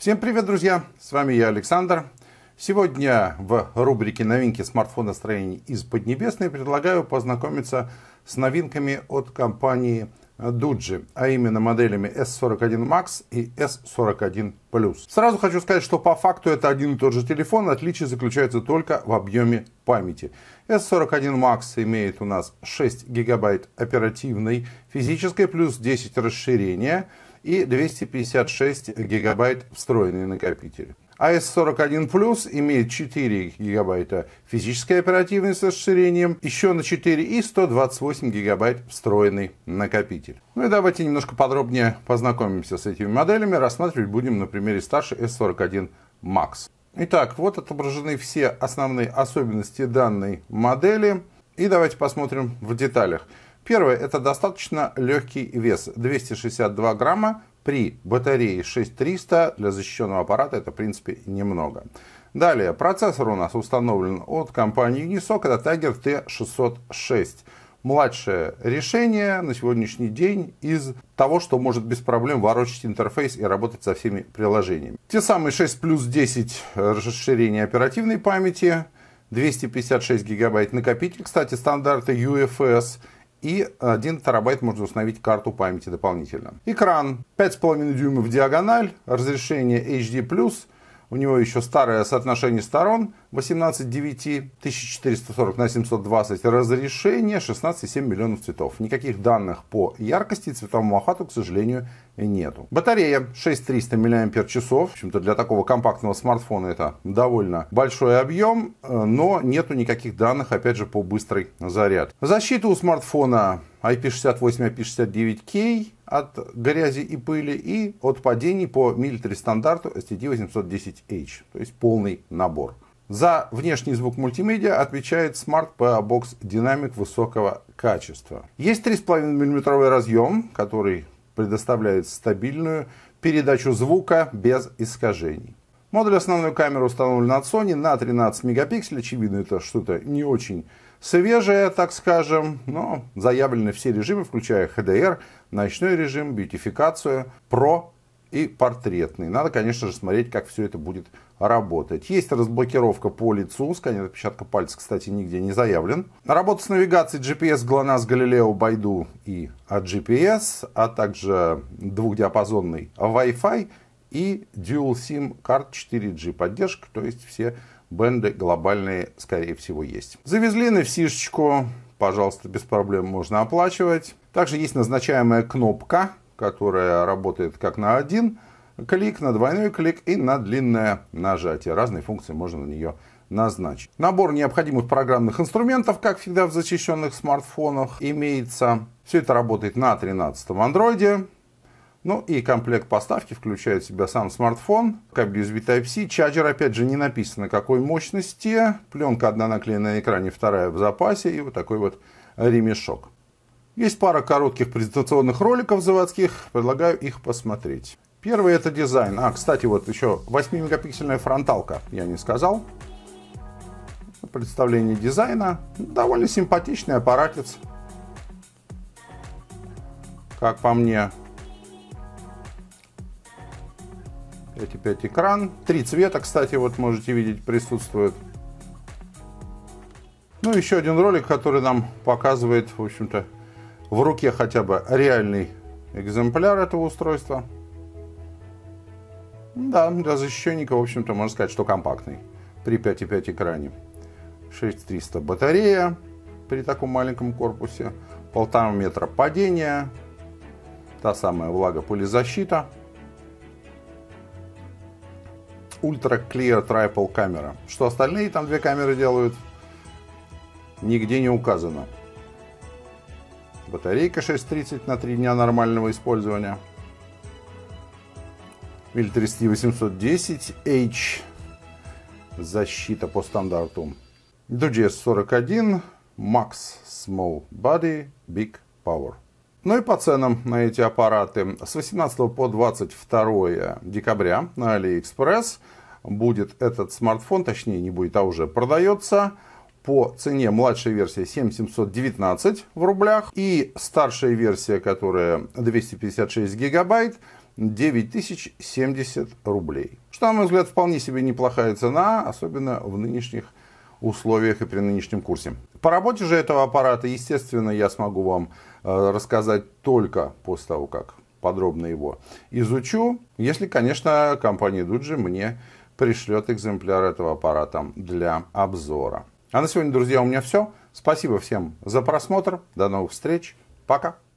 Всем привет, друзья! С вами я, Александр. Сегодня в рубрике «Новинки строений из Поднебесной» предлагаю познакомиться с новинками от компании Дуджи, а именно моделями S41 Max и S41 Plus. Сразу хочу сказать, что по факту это один и тот же телефон, отличие заключается только в объеме памяти. S41 Max имеет у нас 6 гигабайт оперативной физической, плюс 10 расширения – и 256 гигабайт встроенный накопитель. AS41 а Plus имеет 4 гигабайта физической оперативной с расширением, еще на 4 и 128 гигабайт встроенный накопитель. Ну и давайте немножко подробнее познакомимся с этими моделями. Рассматривать будем на примере старше S41 Max. Итак, вот отображены все основные особенности данной модели. И давайте посмотрим в деталях. Первое, это достаточно легкий вес, 262 грамма при батарее 6300 для защищенного аппарата это в принципе немного. Далее, процессор у нас установлен от компании Unisoc, это Tiger T606. Младшее решение на сегодняшний день из того, что может без проблем ворочать интерфейс и работать со всеми приложениями. Те самые 6 плюс 10 расширения оперативной памяти, 256 гигабайт накопитель, кстати, стандарты UFS – и 1 терабайт можно установить карту памяти дополнительно. Экран 5,5 дюйма в диагональ, разрешение HD+, у него еще старое соотношение сторон 18,9, 1440 на 720, разрешение 16,7 миллионов цветов. Никаких данных по яркости цветовому ахату, к сожалению, нету. Батарея 6300 мАч. В общем-то, для такого компактного смартфона это довольно большой объем, э, но нету никаких данных, опять же, по быстрой заряд. Защита у смартфона IP68, IP69K от грязи и пыли и от падений по милитари стандарту STD810H, то есть полный набор. За внешний звук мультимедиа отвечает Smart PA Box динамик высокого качества. Есть 3,5 мм разъем, который предоставляет стабильную передачу звука без искажений. Модуль основной камеры установлен от Sony на 13 мегапикселей. Очевидно, это что-то не очень свежее, так скажем, но заявлены все режимы, включая HDR, ночной режим, бьютификацию, Pro и портретный. Надо, конечно же, смотреть, как все это будет работать. Есть разблокировка по лицу, сканер отпечатка пальца, кстати, нигде не заявлен. Работа с навигацией GPS, GLONASS, Galileo, Baidu и GPS, а также двухдиапазонный Wi-Fi и Dual SIM карт 4G поддержка, то есть все бенды глобальные, скорее всего, есть. Завезли на фсишечку, пожалуйста, без проблем можно оплачивать. Также есть назначаемая кнопка, которая работает как на один клик, на двойной клик и на длинное нажатие. Разные функции можно на нее назначить. Набор необходимых программных инструментов, как всегда в защищенных смартфонах, имеется. Все это работает на 13 андроиде. Ну и комплект поставки включает в себя сам смартфон, кабель USB Type-C, чарджер опять же не написано какой мощности, пленка одна наклеена на экране, вторая в запасе и вот такой вот ремешок. Есть пара коротких презентационных роликов заводских, предлагаю их посмотреть. Первый это дизайн. А, кстати, вот еще 8-мегапиксельная фронталка, я не сказал. Представление дизайна. Довольно симпатичный аппаратец. Как по мне, эти 5 экран. Три цвета, кстати, вот можете видеть, присутствуют. Ну, еще один ролик, который нам показывает, в общем-то, в руке хотя бы реальный экземпляр этого устройства. Да, для защищенника, в общем-то, можно сказать, что компактный. При 5,5 экране. 6300 батарея при таком маленьком корпусе. Полтора метра падения. Та самая влагопылезащита. защита Ультра Clear Triple камера. Что остальные там две камеры делают, нигде не указано. Батарейка 630 на 3 дня нормального использования. Виль 30810H. Защита по стандарту. DGS 41 Max Small Body Big Power. Ну и по ценам на эти аппараты. С 18 по 22 декабря на AliExpress будет этот смартфон, точнее не будет, а уже продается по цене младшей версии 7719 в рублях и старшая версия, которая 256 гигабайт, 9070 рублей. Что, на мой взгляд, вполне себе неплохая цена, особенно в нынешних условиях и при нынешнем курсе. По работе же этого аппарата, естественно, я смогу вам э, рассказать только после того, как подробно его изучу, если, конечно, компания Дуджи мне пришлет экземпляр этого аппарата для обзора. А на сегодня, друзья, у меня все. Спасибо всем за просмотр. До новых встреч. Пока.